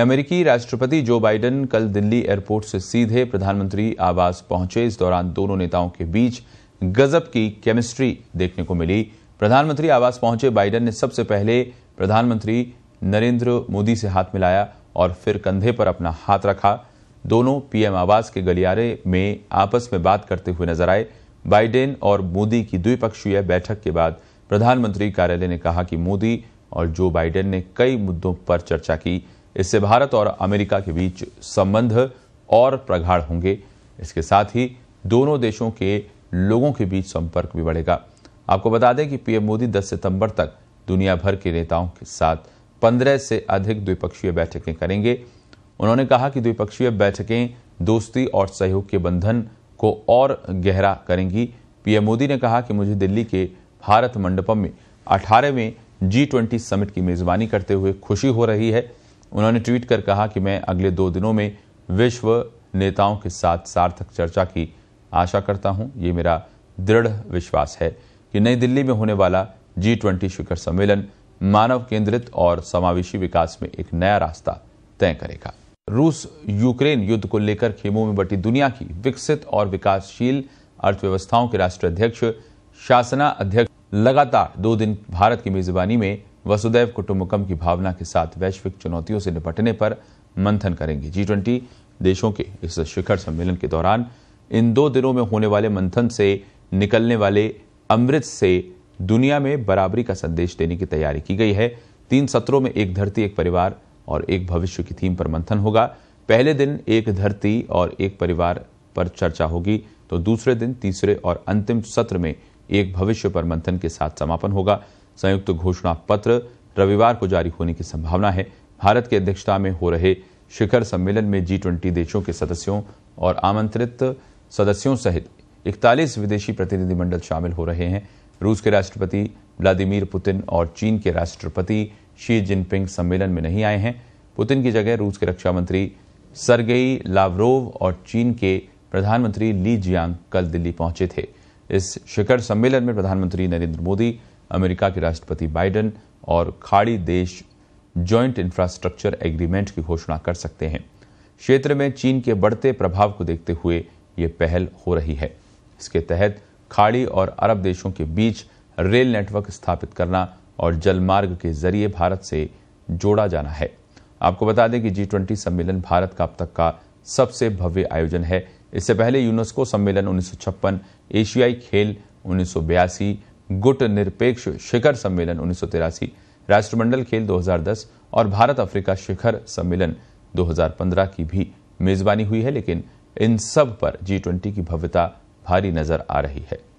अमेरिकी राष्ट्रपति Joe Biden कल दिल्ली एयरपोर्ट से सीधे प्रधानमंत्री आवास पहुंचे इस दौरान दोनों नेताओं के बीच गजब की केमिस्ट्री देखने को मिली प्रधानमंत्री आवास पहुंचे बाइडेन ने सबसे पहले प्रधानमंत्री नरेंद्र मोदी से हाथ मिलाया और फिर कंधे पर अपना हाथ रखा दोनों पीएम आवास के गलियारे में आपस में बात करते हुए नजर आए बाइडेन और मोदी की द्विपक्षीय बैठक के बाद प्रधानमंत्री कार्यालय ने कहा कि मोदी और जो बाइडेन ने कई मुद्दों पर चर्चा की इससे भारत और अमेरिका के बीच संबंध और प्रगाढ़ होंगे इसके साथ ही दोनों देशों के लोगों के बीच संपर्क भी बढ़ेगा आपको बता दें कि पीएम मोदी 10 सितंबर तक दुनिया भर के नेताओं के साथ 15 से अधिक द्विपक्षीय बैठकें करेंगे उन्होंने कहा कि द्विपक्षीय बैठकें दोस्ती और सहयोग के बंधन को और गहरा करेंगी पीएम मोदी ने कहा कि मुझे दिल्ली के भारत मंडपम में अठारहवें जी ट्वेंटी समिट की मेजबानी करते हुए खुशी हो रही है उन्होंने ट्वीट कर कहा कि मैं अगले दो दिनों में विश्व नेताओं के साथ सार्थक चर्चा की आशा करता हूं ये मेरा दृढ़ विश्वास है कि नई दिल्ली में होने वाला जी ट्वेंटी शिखर सम्मेलन मानव केंद्रित और समावेशी विकास में एक नया रास्ता तय करेगा रूस यूक्रेन युद्ध को लेकर खेमों में बटी दुनिया की विकसित और विकासशील अर्थव्यवस्थाओं के राष्ट्राध्यक्ष शासना अध्यक्ष लगातार दो दिन भारत की मेजबानी में वसुदैव कुटुम्बकम की भावना के साथ वैश्विक चुनौतियों से निपटने पर मंथन करेंगे जी ट्वेंटी देशों के इस शिखर सम्मेलन के दौरान इन दो दिनों में होने वाले मंथन से निकलने वाले अमृत से दुनिया में बराबरी का संदेश देने की तैयारी की गई है तीन सत्रों में एक धरती एक परिवार और एक भविष्य की थीम पर मंथन होगा पहले दिन एक धरती और एक परिवार पर चर्चा होगी तो दूसरे दिन तीसरे और अंतिम सत्र में एक भविष्य पर मंथन के साथ समापन होगा संयुक्त घोषणा पत्र रविवार को जारी होने की संभावना है भारत की अध्यक्षता में हो रहे शिखर सम्मेलन में जी ट्वेंटी देशों के सदस्यों और आमंत्रित सदस्यों सहित इकतालीस विदेशी प्रतिनिधिमंडल शामिल हो रहे हैं रूस के राष्ट्रपति व्लादिमीर पुतिन और चीन के राष्ट्रपति शी जिनपिंग सम्मेलन में नहीं आए हैं पुतिन की जगह रूस के रक्षा मंत्री सरगेई लावरोव और चीन के प्रधानमंत्री ली जियांग कल दिल्ली पहुंचे थे इस शिखर सम्मेलन में प्रधानमंत्री नरेंद्र मोदी अमेरिका के राष्ट्रपति बाइडन और खाड़ी देश जॉइंट इंफ्रास्ट्रक्चर एग्रीमेंट की घोषणा कर सकते हैं क्षेत्र में चीन के बढ़ते प्रभाव को देखते हुए ये पहल हो रही है इसके तहत खाड़ी और अरब देशों के बीच रेल नेटवर्क स्थापित करना और जलमार्ग के जरिए भारत से जोड़ा जाना है आपको बता दें कि जी ट्वेंटी सम्मेलन भारत का अब तक का सबसे भव्य आयोजन है इससे पहले यूनेस्को सम्मेलन उन्नीस एशियाई खेल उन्नीस गुट निरपेक्ष शिखर सम्मेलन उन्नीस राष्ट्रमंडल खेल 2010 और भारत अफ्रीका शिखर सम्मेलन 2015 की भी मेजबानी हुई है लेकिन इन सब पर जी की भव्यता भारी नजर आ रही है